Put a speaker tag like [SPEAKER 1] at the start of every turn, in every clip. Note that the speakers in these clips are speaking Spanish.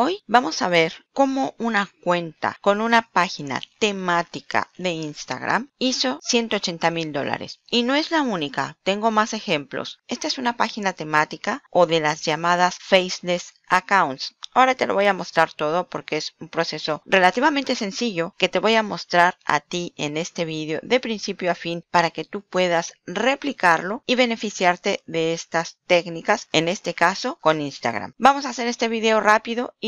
[SPEAKER 1] Hoy vamos a ver cómo una cuenta con una página temática de Instagram hizo 180 mil dólares. Y no es la única, tengo más ejemplos. Esta es una página temática o de las llamadas faceless accounts. Ahora te lo voy a mostrar todo porque es un proceso relativamente sencillo que te voy a mostrar a ti en este vídeo de principio a fin para que tú puedas replicarlo y beneficiarte de estas técnicas, en este caso con Instagram. Vamos a hacer este vídeo rápido y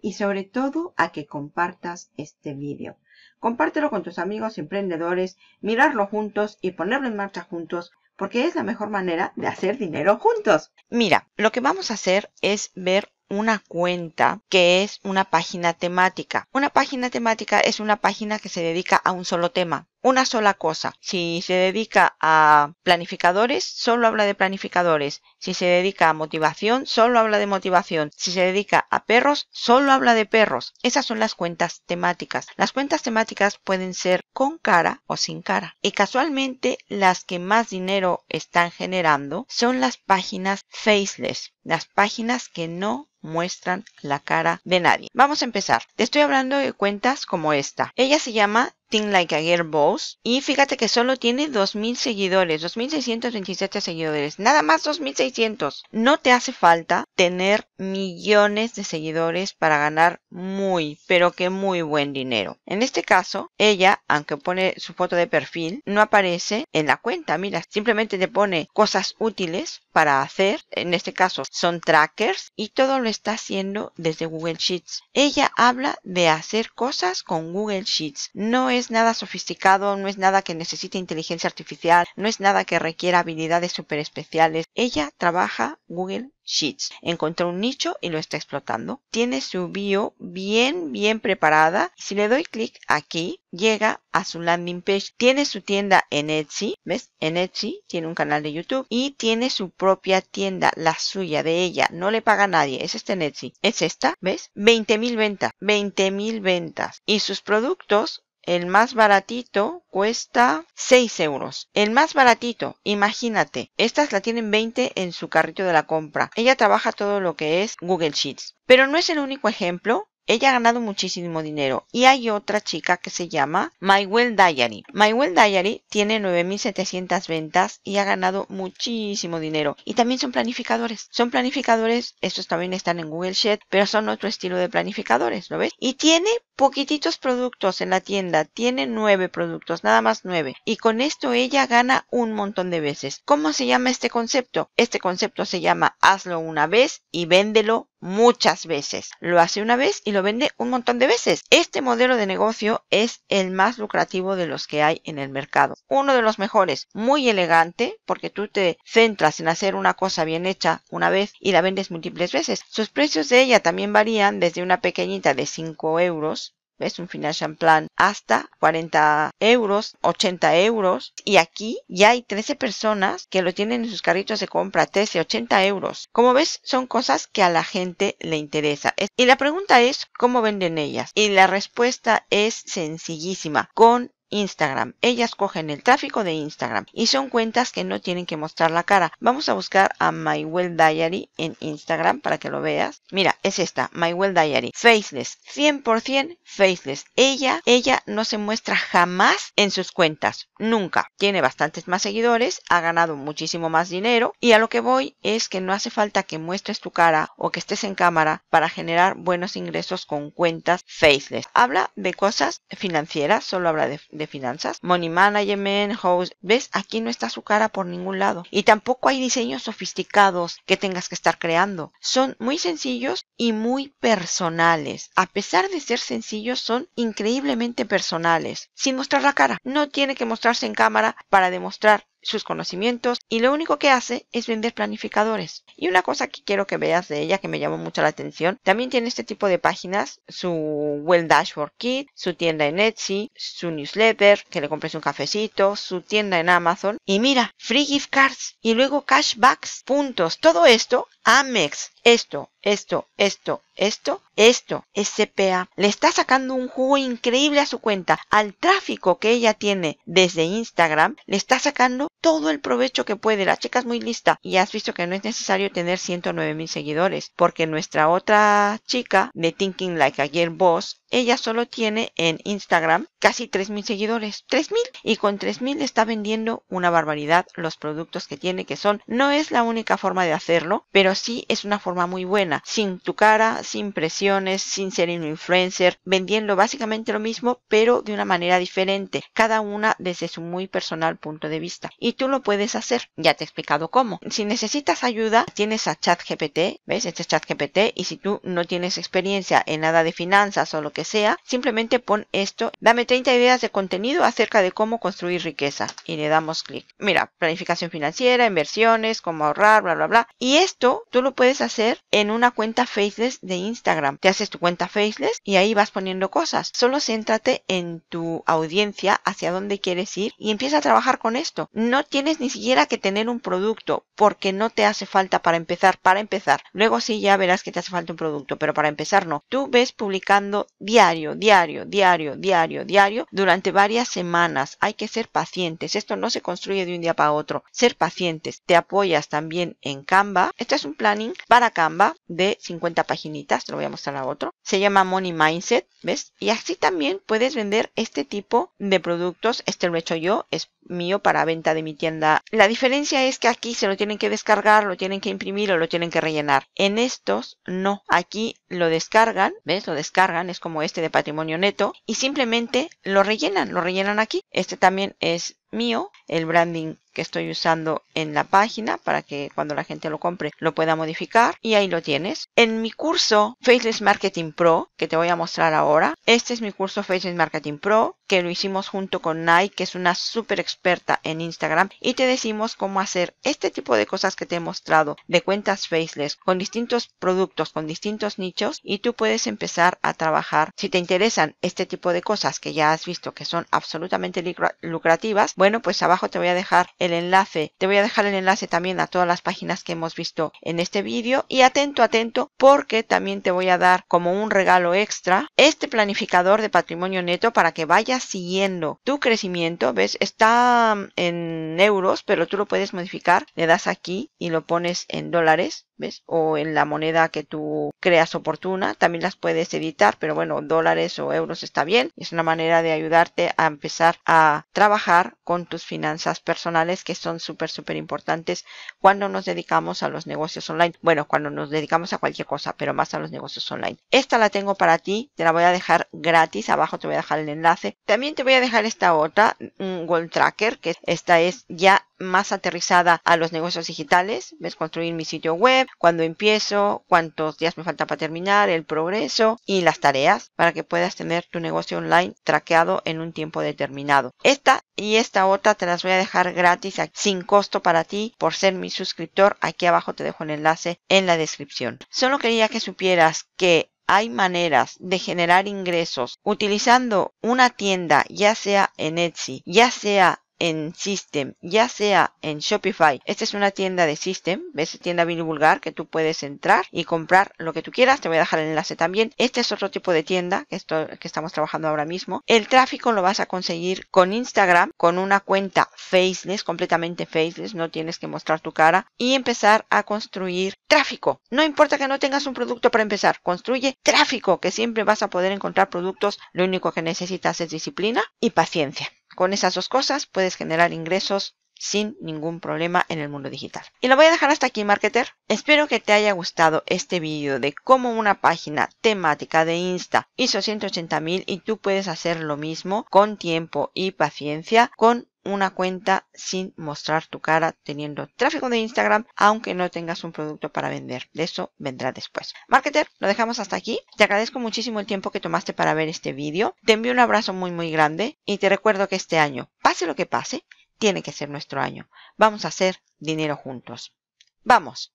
[SPEAKER 1] y sobre todo a que compartas este vídeo. Compártelo con tus amigos emprendedores, mirarlo juntos y ponerlo en marcha juntos porque es la mejor manera de hacer dinero juntos. Mira, lo que vamos a hacer es ver una cuenta que es una página temática. Una página temática es una página que se dedica a un solo tema una sola cosa. Si se dedica a planificadores, solo habla de planificadores. Si se dedica a motivación, solo habla de motivación. Si se dedica a perros, solo habla de perros. Esas son las cuentas temáticas. Las cuentas temáticas pueden ser con cara o sin cara. Y casualmente las que más dinero están generando son las páginas faceless, las páginas que no muestran la cara de nadie. Vamos a empezar. Te estoy hablando de cuentas como esta. Ella se llama Think Like a Girl Boss. Y fíjate que solo tiene 2.000 seguidores, 2.627 seguidores, nada más 2.600. No te hace falta tener millones de seguidores para ganar muy, pero que muy buen dinero. En este caso, ella, aunque pone su foto de perfil, no aparece en la cuenta. Mira, simplemente te pone cosas útiles para hacer. En este caso, son trackers y todo lo está haciendo desde Google Sheets. Ella habla de hacer cosas con Google Sheets. No es nada sofisticado, no es nada que necesite inteligencia artificial, no es nada que requiera habilidades súper especiales. Ella trabaja Google Sheets. Encontró un nicho y lo está explotando. Tiene su bio bien, bien preparada. Si le doy clic aquí, llega a su landing page. Tiene su tienda en Etsy. ¿Ves? En Etsy tiene un canal de YouTube y tiene su propia tienda, la suya de ella. No le paga a nadie. Es este en Etsy. Es esta. ¿Ves? 20.000 ventas. 20.000 ventas. Y sus productos el más baratito cuesta 6 euros. El más baratito, imagínate. Estas la tienen 20 en su carrito de la compra. Ella trabaja todo lo que es Google Sheets. Pero no es el único ejemplo. Ella ha ganado muchísimo dinero. Y hay otra chica que se llama Mywell Diary. Mywell Diary tiene 9.700 ventas y ha ganado muchísimo dinero. Y también son planificadores. Son planificadores, estos también están en Google Sheets. pero son otro estilo de planificadores, ¿lo ves? Y tiene poquititos productos en la tienda, tiene nueve productos, nada más nueve. Y con esto ella gana un montón de veces. ¿Cómo se llama este concepto? Este concepto se llama hazlo una vez y véndelo muchas veces. Lo hace una vez y lo vende un montón de veces. Este modelo de negocio es el más lucrativo de los que hay en el mercado. Uno de los mejores, muy elegante, porque tú te centras en hacer una cosa bien hecha una vez y la vendes múltiples veces. Sus precios de ella también varían desde una pequeñita de 5 euros ¿Ves? un financial plan hasta 40 euros, 80 euros. Y aquí ya hay 13 personas que lo tienen en sus carritos de compra, 13, 80 euros. Como ves, son cosas que a la gente le interesa. Y la pregunta es, ¿cómo venden ellas? Y la respuesta es sencillísima, con Instagram. Ellas cogen el tráfico de Instagram y son cuentas que no tienen que mostrar la cara. Vamos a buscar a My Diary en Instagram para que lo veas. Mira, es esta, My Diary. Faceless, 100% faceless. Ella, ella no se muestra jamás en sus cuentas, nunca. Tiene bastantes más seguidores, ha ganado muchísimo más dinero y a lo que voy es que no hace falta que muestres tu cara o que estés en cámara para generar buenos ingresos con cuentas faceless. Habla de cosas financieras, solo habla de de finanzas, money management, house. ¿Ves? Aquí no está su cara por ningún lado. Y tampoco hay diseños sofisticados que tengas que estar creando. Son muy sencillos y muy personales. A pesar de ser sencillos, son increíblemente personales. Sin mostrar la cara. No tiene que mostrarse en cámara para demostrar sus conocimientos y lo único que hace es vender planificadores. Y una cosa que quiero que veas de ella que me llamó mucho la atención, también tiene este tipo de páginas, su Well Dashboard Kit, su tienda en Etsy, su newsletter, que le compres un cafecito, su tienda en Amazon y mira, free gift cards y luego cashbacks, puntos, todo esto, Amex, esto, esto, esto, esto, esto, es CPA. Le está sacando un jugo increíble a su cuenta. Al tráfico que ella tiene desde Instagram, le está sacando todo el provecho que puede. La chica es muy lista y has visto que no es necesario tener 109 mil seguidores porque nuestra otra chica de Thinking Like a Girl Boss ella solo tiene en Instagram casi 3.000 seguidores. 3.000. Y con 3.000 está vendiendo una barbaridad los productos que tiene, que son, no es la única forma de hacerlo, pero sí es una forma muy buena. Sin tu cara, sin presiones, sin ser influencer, vendiendo básicamente lo mismo, pero de una manera diferente, cada una desde su muy personal punto de vista. Y tú lo puedes hacer. Ya te he explicado cómo. Si necesitas ayuda, tienes a ChatGPT, ¿ves? Este es ChatGPT, y si tú no tienes experiencia en nada de finanzas o que sea, simplemente pon esto, dame 30 ideas de contenido acerca de cómo construir riqueza y le damos clic. Mira, planificación financiera, inversiones, cómo ahorrar, bla, bla, bla. Y esto tú lo puedes hacer en una cuenta Faceless de Instagram. Te haces tu cuenta Faceless y ahí vas poniendo cosas. Solo céntrate en tu audiencia, hacia dónde quieres ir y empieza a trabajar con esto. No tienes ni siquiera que tener un producto porque no te hace falta para empezar, para empezar. Luego sí ya verás que te hace falta un producto, pero para empezar no. Tú ves publicando diario, diario, diario, diario, diario, durante varias semanas. Hay que ser pacientes. Esto no se construye de un día para otro. Ser pacientes. Te apoyas también en Canva. Este es un planning para Canva de 50 paginitas. Te lo voy a mostrar a otro. Se llama Money Mindset. ¿Ves? Y así también puedes vender este tipo de productos. Este lo he hecho yo. Es mío para venta de mi tienda. La diferencia es que aquí se lo tienen que descargar, lo tienen que imprimir o lo tienen que rellenar. En estos no, aquí lo descargan, ¿ves? Lo descargan, es como este de patrimonio neto y simplemente lo rellenan, lo rellenan aquí. Este también es mío, el branding que estoy usando en la página para que cuando la gente lo compre lo pueda modificar y ahí lo tienes. En mi curso Faceless Marketing Pro que te voy a mostrar ahora, este es mi curso Faceless Marketing Pro que lo hicimos junto con Nike que es una súper experta en Instagram y te decimos cómo hacer este tipo de cosas que te he mostrado de cuentas faceless con distintos productos, con distintos nichos y tú puedes empezar a trabajar. Si te interesan este tipo de cosas que ya has visto que son absolutamente lucrativas, bueno, pues abajo te voy a dejar el enlace. Te voy a dejar el enlace también a todas las páginas que hemos visto en este vídeo. Y atento, atento, porque también te voy a dar como un regalo extra este planificador de patrimonio neto para que vayas siguiendo tu crecimiento. ¿Ves? Está mm, en euros, pero tú lo puedes modificar. Le das aquí y lo pones en dólares. ¿Ves? O en la moneda que tú creas oportuna. También las puedes editar, pero bueno, dólares o euros está bien. Es una manera de ayudarte a empezar a trabajar con tus finanzas personales que son súper, súper importantes cuando nos dedicamos a los negocios online. Bueno, cuando nos dedicamos a cualquier cosa, pero más a los negocios online. Esta la tengo para ti, te la voy a dejar gratis, abajo te voy a dejar el enlace. También te voy a dejar esta otra, un Gold Tracker, que esta es ya más aterrizada a los negocios digitales, ves construir mi sitio web, cuando empiezo, cuántos días me falta para terminar, el progreso y las tareas para que puedas tener tu negocio online traqueado en un tiempo determinado. Esta y esta otra te las voy a dejar gratis sin costo para ti por ser mi suscriptor. Aquí abajo te dejo el enlace en la descripción. Solo quería que supieras que hay maneras de generar ingresos utilizando una tienda, ya sea en Etsy, ya sea en System, ya sea en Shopify. Esta es una tienda de System, ves tienda bien vulgar que tú puedes entrar y comprar lo que tú quieras. Te voy a dejar el enlace también. Este es otro tipo de tienda que, esto, que estamos trabajando ahora mismo. El tráfico lo vas a conseguir con Instagram, con una cuenta faceless, completamente faceless, no tienes que mostrar tu cara y empezar a construir tráfico. No importa que no tengas un producto para empezar, construye tráfico, que siempre vas a poder encontrar productos. Lo único que necesitas es disciplina y paciencia. Con esas dos cosas puedes generar ingresos sin ningún problema en el mundo digital. Y lo voy a dejar hasta aquí, marketer. Espero que te haya gustado este vídeo de cómo una página temática de Insta hizo 180 mil y tú puedes hacer lo mismo con tiempo y paciencia con una cuenta sin mostrar tu cara teniendo tráfico de Instagram, aunque no tengas un producto para vender. De eso vendrá después. Marketer, lo dejamos hasta aquí. Te agradezco muchísimo el tiempo que tomaste para ver este vídeo. Te envío un abrazo muy muy grande y te recuerdo que este año, pase lo que pase, tiene que ser nuestro año. Vamos a hacer dinero juntos. ¡Vamos!